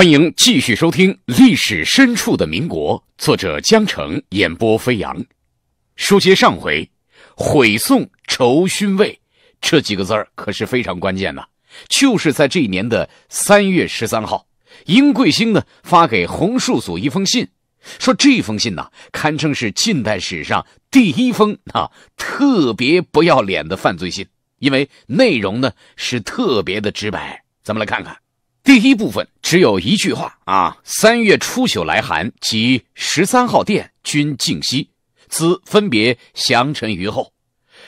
欢迎继续收听《历史深处的民国》，作者江城，演播飞扬。书接上回，“毁宋仇勋位”这几个字儿可是非常关键呐！就是在这一年的三月十三号，殷贵兴呢发给洪树祖一封信，说这封信呢堪称是近代史上第一封啊特别不要脸的犯罪信，因为内容呢是特别的直白。咱们来看看。第一部分只有一句话啊，三月初九来函及十三号电均敬息，兹分别详陈于后。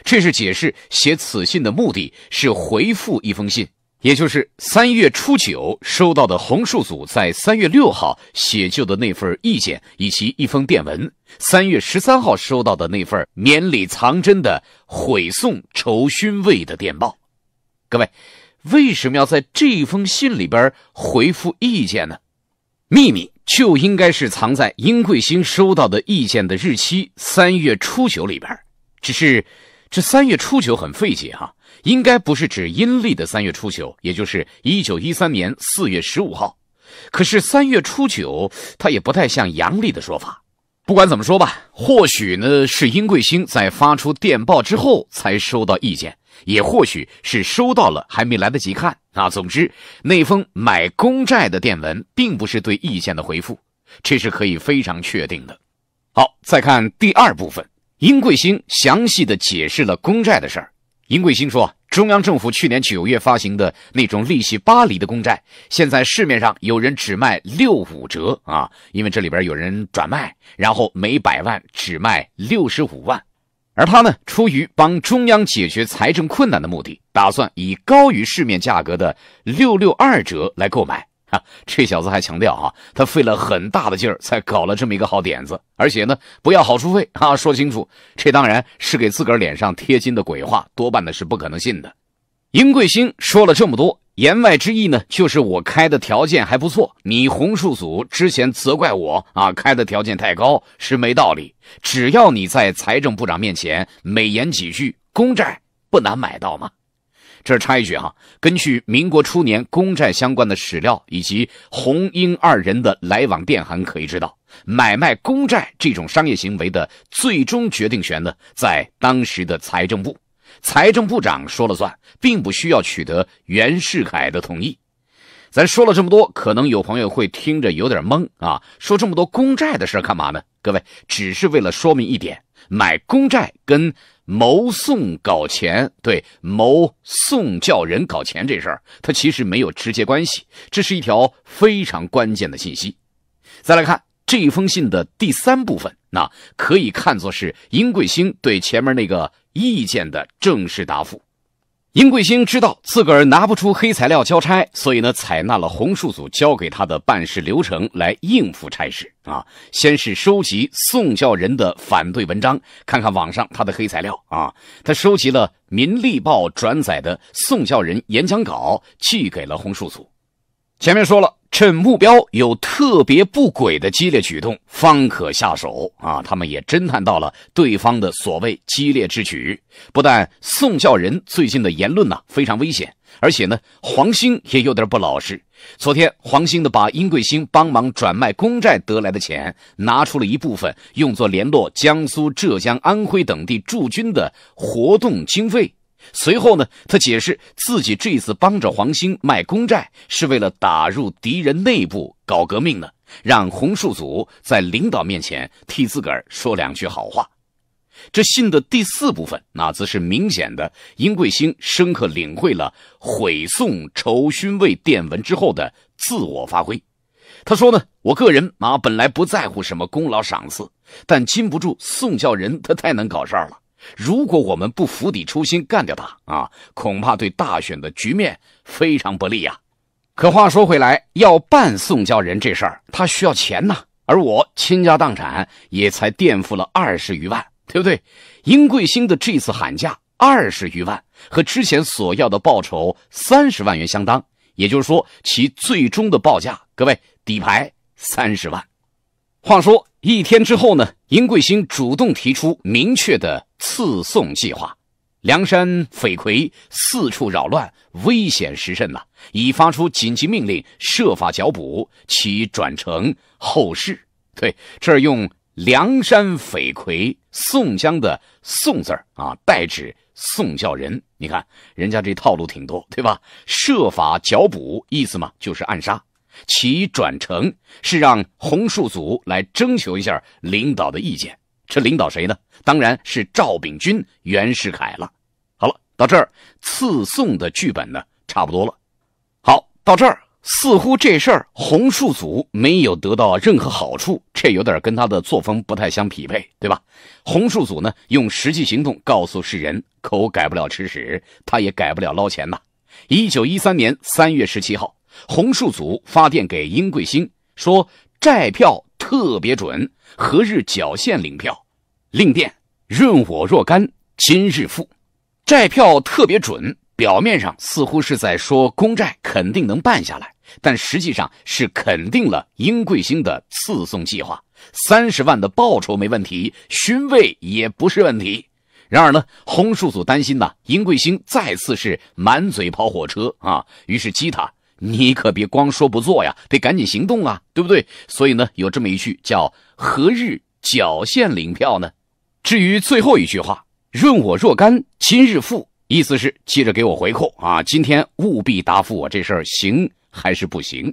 这是解释写此信的目的是回复一封信，也就是三月初九收到的红树组在三月六号写就的那份意见以及一封电文，三月十三号收到的那份绵里藏针的毁送仇勋位的电报。各位。为什么要在这封信里边回复意见呢？秘密就应该是藏在殷贵新收到的意见的日期三月初九里边。只是这三月初九很费解哈，应该不是指阴历的三月初九，也就是一九一三年四月十五号。可是三月初九，它也不太像阳历的说法。不管怎么说吧，或许呢是殷桂星在发出电报之后才收到意见，也或许是收到了还没来得及看。啊。总之，那封买公债的电文并不是对意见的回复，这是可以非常确定的。好，再看第二部分，殷桂星详细的解释了公债的事儿。殷桂星说。中央政府去年九月发行的那种利息巴黎的公债，现在市面上有人只卖六五折啊，因为这里边有人转卖，然后每百万只卖六十五万，而他呢，出于帮中央解决财政困难的目的，打算以高于市面价格的六六二折来购买。啊，这小子还强调啊，他费了很大的劲儿才搞了这么一个好点子，而且呢，不要好处费啊，说清楚。这当然是给自个儿脸上贴金的鬼话，多半呢是不可能信的。殷贵兴说了这么多，言外之意呢，就是我开的条件还不错，你洪树祖之前责怪我啊，开的条件太高是没道理。只要你在财政部长面前美言几句，公债不难买到吗？这插一句哈，根据民国初年公债相关的史料以及红缨二人的来往电函，可以知道，买卖公债这种商业行为的最终决定权呢，在当时的财政部，财政部长说了算，并不需要取得袁世凯的同意。咱说了这么多，可能有朋友会听着有点懵啊，说这么多公债的事干嘛呢？各位，只是为了说明一点，买公债跟。谋送搞钱，对谋送叫人搞钱这事儿，它其实没有直接关系。这是一条非常关键的信息。再来看这一封信的第三部分，那可以看作是殷贵兴对前面那个意见的正式答复。殷桂兴知道自个儿拿不出黑材料交差，所以呢，采纳了洪树祖交给他的办事流程来应付差事啊。先是收集宋教仁的反对文章，看看网上他的黑材料啊。他收集了《民力报》转载的宋教仁演讲稿，寄给了洪树祖。前面说了。趁目标有特别不轨的激烈举动，方可下手啊！他们也侦探到了对方的所谓激烈之举，不但宋教仁最近的言论呐非常危险，而且呢，黄兴也有点不老实。昨天，黄兴的把殷桂兴帮忙转卖公债得来的钱拿出了一部分，用作联络江苏、浙江、安徽等地驻军的活动经费。随后呢，他解释自己这次帮着黄兴卖公债，是为了打入敌人内部搞革命呢，让洪树祖在领导面前替自个儿说两句好话。这信的第四部分，那则是明显的殷桂兴深刻领会了毁宋仇勋位电文之后的自我发挥。他说呢，我个人啊，本来不在乎什么功劳赏赐，但禁不住宋教仁他太能搞事儿了。如果我们不釜底抽薪干掉他啊，恐怕对大选的局面非常不利呀。可话说回来，要办宋教仁这事儿，他需要钱呐，而我倾家荡产也才垫付了二十余万，对不对？殷桂兴的这次喊价二十余万，和之前索要的报酬三十万元相当，也就是说，其最终的报价，各位底牌三十万。话说一天之后呢，殷桂兴主动提出明确的。刺宋计划，梁山匪魁四处扰乱，危险时甚呐！已发出紧急命令，设法剿捕，其转成后事。对，这儿用梁山匪魁宋江的“宋”字儿啊，代指宋教仁。你看，人家这套路挺多，对吧？设法剿捕，意思嘛，就是暗杀。其转成是让洪述祖来征求一下领导的意见。这领导谁呢？当然是赵炳钧、袁世凯了。好了，到这儿赐送的剧本呢，差不多了。好，到这儿似乎这事儿洪述祖没有得到任何好处，这有点跟他的作风不太相匹配，对吧？洪述祖呢，用实际行动告诉世人：口改不了吃屎，他也改不了捞钱呐。一九一三年三月十七号，洪述祖发电给殷桂兴说：债票。特别准，何日缴现领票？另电润我若干，今日付。债票特别准，表面上似乎是在说公债肯定能办下来，但实际上是肯定了殷贵兴的次送计划。三十万的报酬没问题，勋位也不是问题。然而呢，洪叔祖担心呐，殷贵兴再次是满嘴跑火车啊，于是激他。你可别光说不做呀，得赶紧行动啊，对不对？所以呢，有这么一句叫“何日缴现领票呢？”至于最后一句话，“润我若干，今日付”，意思是记着给我回扣啊，今天务必答复我这事儿行还是不行。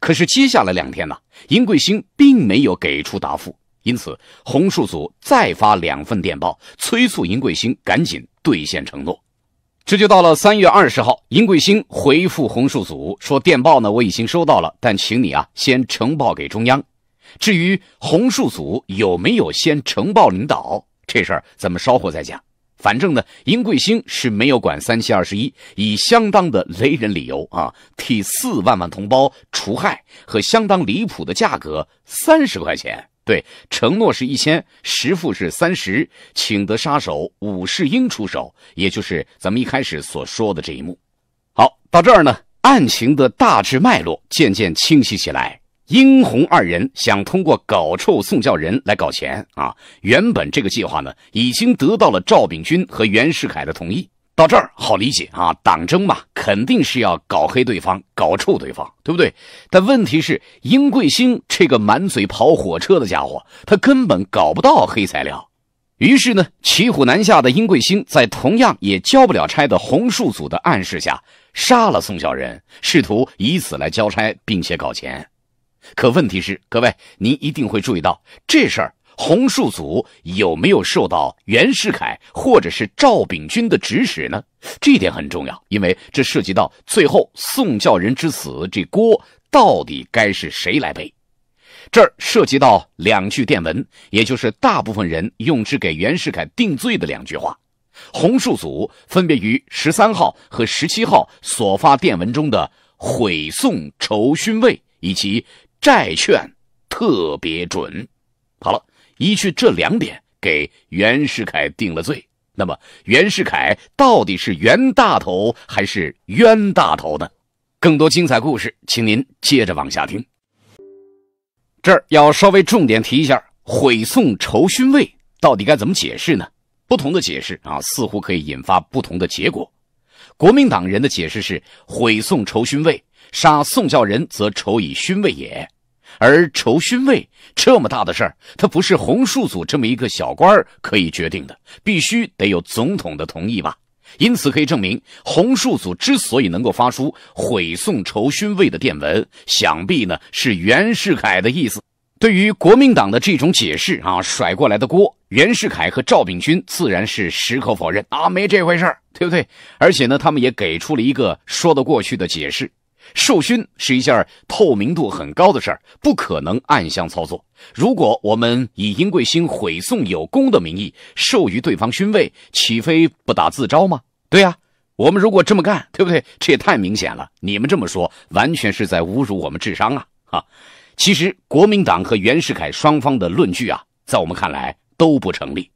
可是接下来两天呢，殷贵兴并没有给出答复，因此洪树祖再发两份电报，催促殷贵兴赶紧兑现承诺。这就到了三月二十号，殷桂兴回复红树祖说：“电报呢，我已经收到了，但请你啊，先呈报给中央。至于红树祖有没有先呈报领导，这事儿咱们稍后再讲。反正呢，殷桂兴是没有管三七二十一，以相当的雷人理由啊，替四万万同胞除害，和相当离谱的价格三十块钱。”对，承诺是一千，实付是三十，请得杀手武士英出手，也就是咱们一开始所说的这一幕。好，到这儿呢，案情的大致脉络渐渐清晰起来。殷红二人想通过搞臭宋教仁来搞钱啊，原本这个计划呢，已经得到了赵炳钧和袁世凯的同意。到这儿好理解啊，党争嘛，肯定是要搞黑对方，搞臭对方，对不对？但问题是，殷贵兴这个满嘴跑火车的家伙，他根本搞不到黑材料。于是呢，骑虎难下的殷贵兴，在同样也交不了差的洪树祖的暗示下，杀了宋小人，试图以此来交差，并且搞钱。可问题是，各位，您一定会注意到这事儿。洪树祖有没有受到袁世凯或者是赵秉钧的指使呢？这一点很重要，因为这涉及到最后宋教仁之死，这锅到底该是谁来背？这儿涉及到两句电文，也就是大部分人用之给袁世凯定罪的两句话。洪树祖分别于十三号和十七号所发电文中的“毁宋仇勋位”以及“债券特别准”。好了。依据这两点给袁世凯定了罪，那么袁世凯到底是袁大头还是冤大头呢？更多精彩故事，请您接着往下听。这儿要稍微重点提一下，毁宋仇勋位到底该怎么解释呢？不同的解释啊，似乎可以引发不同的结果。国民党人的解释是：毁宋仇勋位，杀宋教仁则仇以勋位也。而筹勋位这么大的事儿，他不是洪述组这么一个小官儿可以决定的，必须得有总统的同意吧。因此可以证明，洪述组之所以能够发出毁送筹勋位的电文，想必呢是袁世凯的意思。对于国民党的这种解释啊，甩过来的锅，袁世凯和赵炳钧自然是矢口否认啊，没这回事儿，对不对？而且呢，他们也给出了一个说得过去的解释。授勋是一件透明度很高的事儿，不可能暗箱操作。如果我们以殷贵新毁宋有功的名义授予对方勋位，岂非不打自招吗？对呀，我们如果这么干，对不对？这也太明显了。你们这么说，完全是在侮辱我们智商啊！哈，其实国民党和袁世凯双方的论据啊，在我们看来都不成立。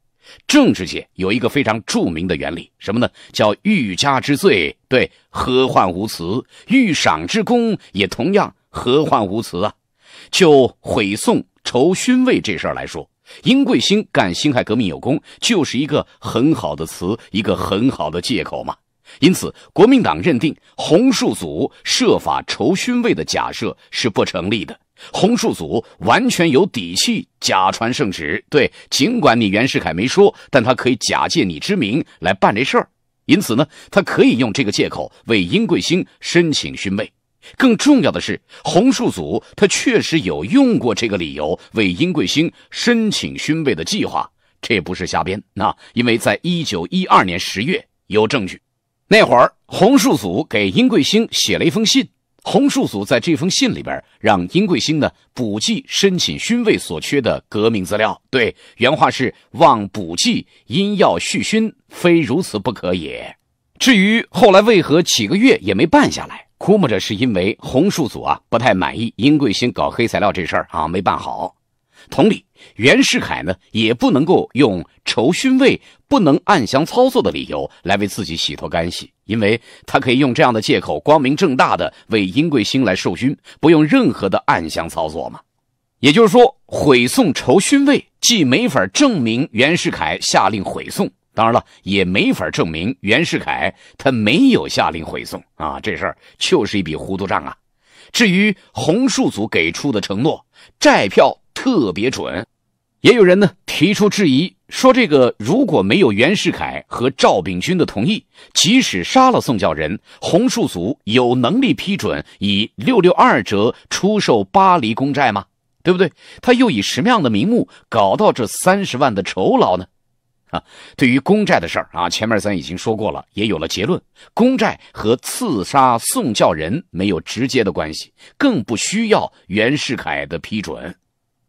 政治界有一个非常著名的原理，什么呢？叫欲加之罪，对何患无辞；欲赏之功，也同样何患无辞啊！就毁宋仇勋位这事儿来说，殷桂兴干辛亥革命有功，就是一个很好的词，一个很好的借口嘛。因此，国民党认定洪述祖设法仇勋位的假设是不成立的。洪树祖完全有底气假传圣旨，对，尽管你袁世凯没说，但他可以假借你之名来办这事儿。因此呢，他可以用这个借口为殷桂兴申请勋位。更重要的是，洪树祖他确实有用过这个理由为殷桂兴申请勋位的计划，这不是瞎编。那因为在一九一二年十月有证据，那会儿洪树祖给殷桂兴写了一封信。洪述祖在这封信里边让殷桂新呢补寄申请勋位所缺的革命资料。对，原话是“望补寄，因要续勋，非如此不可也”。至于后来为何几个月也没办下来，估摸着是因为洪述祖啊不太满意殷桂新搞黑材料这事儿啊没办好。同理，袁世凯呢也不能够用筹勋位不能暗箱操作的理由来为自己洗脱干系，因为他可以用这样的借口光明正大的为殷桂兴来授勋，不用任何的暗箱操作嘛。也就是说，毁送筹勋位既没法证明袁世凯下令毁送，当然了，也没法证明袁世凯他没有下令毁送啊。这事儿就是一笔糊涂账啊。至于洪述祖给出的承诺，债票。特别准，也有人呢提出质疑，说这个如果没有袁世凯和赵炳钧的同意，即使杀了宋教仁，洪树祖有能力批准以六六二折出售巴黎公债吗？对不对？他又以什么样的名目搞到这三十万的酬劳呢？啊，对于公债的事儿啊，前面咱已经说过了，也有了结论。公债和刺杀宋教仁没有直接的关系，更不需要袁世凯的批准。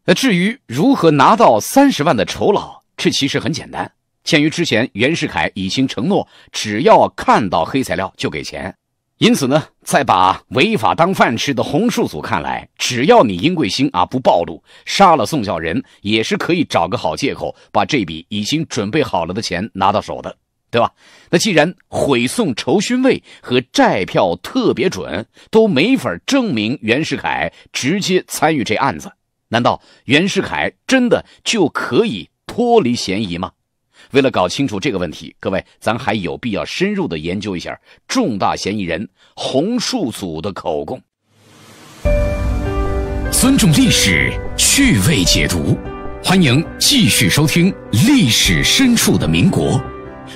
那至于如何拿到三十万的酬劳，这其实很简单。鉴于之前袁世凯已经承诺，只要看到黑材料就给钱，因此呢，在把违法当饭吃的洪述祖看来，只要你殷贵星啊不暴露，杀了宋教仁也是可以找个好借口，把这笔已经准备好了的钱拿到手的，对吧？那既然毁宋酬勋位和债票特别准，都没法证明袁世凯直接参与这案子。难道袁世凯真的就可以脱离嫌疑吗？为了搞清楚这个问题，各位，咱还有必要深入的研究一下重大嫌疑人洪树祖的口供。尊重历史，趣味解读，欢迎继续收听《历史深处的民国》，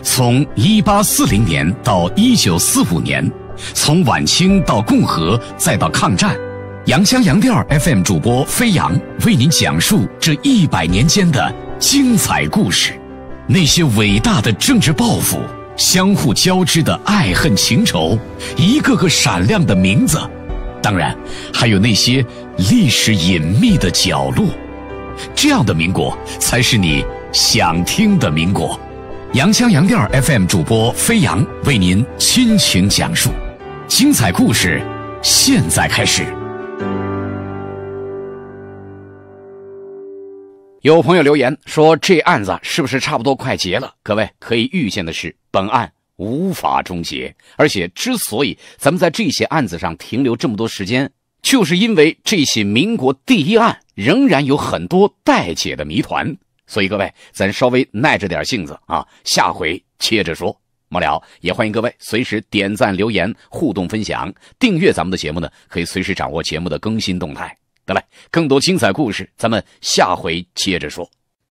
从一八四零年到一九四五年，从晚清到共和，再到抗战。杨香杨调 FM 主播飞扬为您讲述这一百年间的精彩故事，那些伟大的政治抱负，相互交织的爱恨情仇，一个个闪亮的名字，当然还有那些历史隐秘的角落，这样的民国才是你想听的民国。杨香杨调 FM 主播飞扬为您亲情讲述精彩故事，现在开始。有朋友留言说：“这案子是不是差不多快结了？”各位可以预见的是，本案无法终结。而且，之所以咱们在这些案子上停留这么多时间，就是因为这些民国第一案仍然有很多待解的谜团。所以，各位咱稍微耐着点性子啊，下回接着说。末了，也欢迎各位随时点赞、留言、互动、分享、订阅咱们的节目呢，可以随时掌握节目的更新动态。得嘞，更多精彩故事，咱们下回接着说。